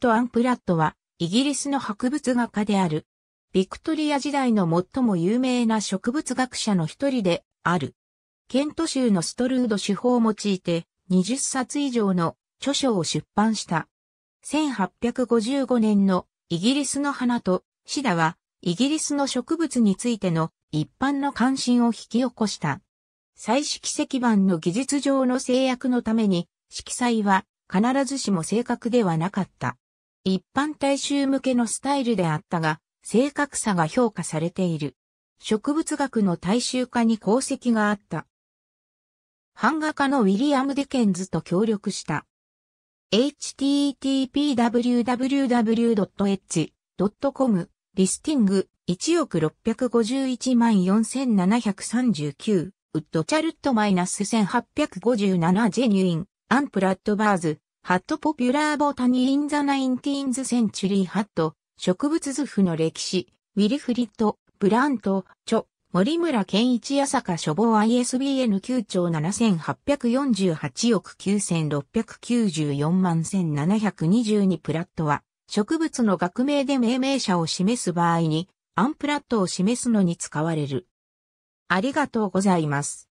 ト・アンプラットは、イギリスの博物学家である。ビクトリア時代の最も有名な植物学者の一人である。ケント州のストルード手法を用いて20冊以上の著書を出版した。1855年のイギリスの花とシダはイギリスの植物についての一般の関心を引き起こした。彩色石板の技術上の制約のために色彩は必ずしも正確ではなかった。一般大衆向けのスタイルであったが、正確さが評価されている。植物学の大衆化に功績があった。版画家のウィリアム・ディケンズと協力した。http://www.h.com リスティング1億651万4739ウッドチャルット -1857 ジェニュインアンプラットバーズハットポピュラーボタニーインザナインティーンズセンチュリーハット、植物図譜の歴史、ウィルフリッド、ブラント、著、森村健一朝坂書房 ISBN 9兆7848億9694万1722プラットは、植物の学名で命名者を示す場合に、アンプラットを示すのに使われる。ありがとうございます。